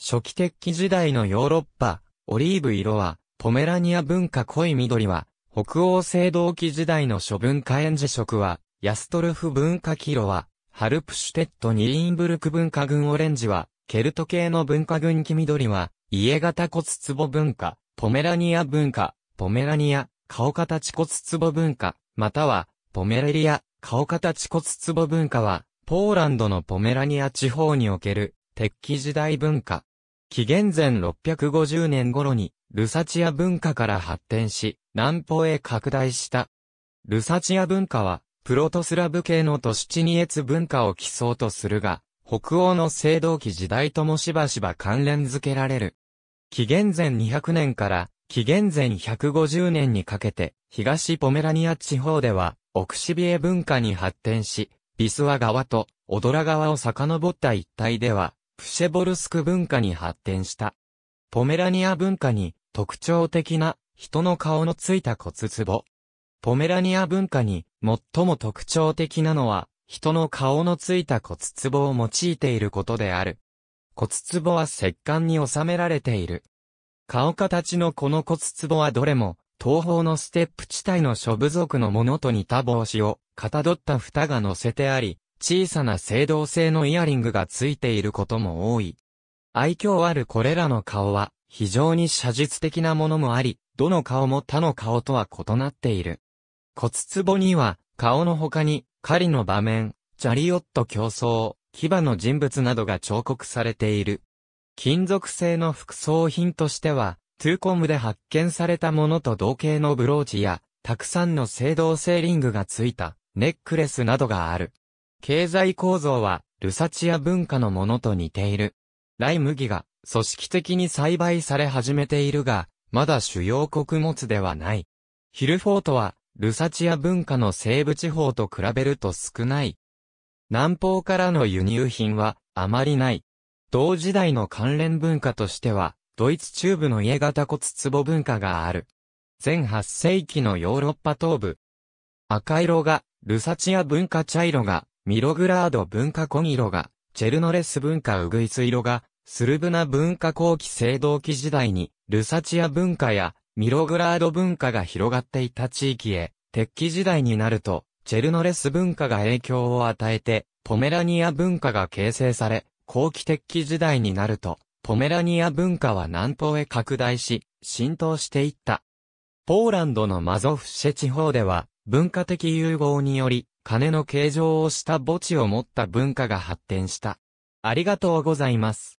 初期鉄器時代のヨーロッパ、オリーブ色は、ポメラニア文化濃い緑は、北欧青銅器時代の諸文化園児色は、ヤストルフ文化黄色は、ハルプシュテットニーンブルク文化群オレンジは、ケルト系の文化群黄緑は、家型骨壺文化、ポメラニア文化、ポメラニア、顔形骨壺文化、または、ポメレリア、顔形骨壺文化は、ポーランドのポメラニア地方における、鉄器時代文化。紀元前650年頃に、ルサチア文化から発展し、南方へ拡大した。ルサチア文化は、プロトスラブ系の都市チニエツ文化を基礎とするが、北欧の青銅器時代ともしばしば関連付けられる。紀元前200年から紀元前150年にかけて、東ポメラニア地方では、オクシビエ文化に発展し、ビスワ川とオドラ川を遡った一帯では、プシェボルスク文化に発展した。ポメラニア文化に特徴的な人の顔のついた骨壺。ポメラニア文化に最も特徴的なのは人の顔のついた骨壺を用いていることである。骨壺は石棺に収められている。顔形のこの骨壺はどれも東方のステップ地帯の諸部族のものと似た帽子をかたどった蓋が乗せてあり、小さな青銅製のイヤリングがついていることも多い。愛嬌あるこれらの顔は、非常に写実的なものもあり、どの顔も他の顔とは異なっている。骨壺には、顔の他に、狩りの場面、ジャリオット競争、牙の人物などが彫刻されている。金属製の副葬品としては、トゥーコムで発見されたものと同型のブローチや、たくさんの青銅製リングがついた、ネックレスなどがある。経済構造は、ルサチア文化のものと似ている。ライ麦が、組織的に栽培され始めているが、まだ主要穀物ではない。ヒルフォートは、ルサチア文化の西部地方と比べると少ない。南方からの輸入品は、あまりない。同時代の関連文化としては、ドイツ中部の家型骨壺文化がある。全8世紀のヨーロッパ東部。赤色が、ルサチア文化茶色が、ミログラード文化コギロが、チェルノレス文化ウグイス色が、スルブナ文化後期青銅期時代に、ルサチア文化や、ミログラード文化が広がっていた地域へ、鉄器時代になると、チェルノレス文化が影響を与えて、ポメラニア文化が形成され、後期鉄器時代になると、ポメラニア文化は南方へ拡大し、浸透していった。ポーランドのマゾフシェ地方では、文化的融合により、金の形状をした墓地を持った文化が発展した。ありがとうございます。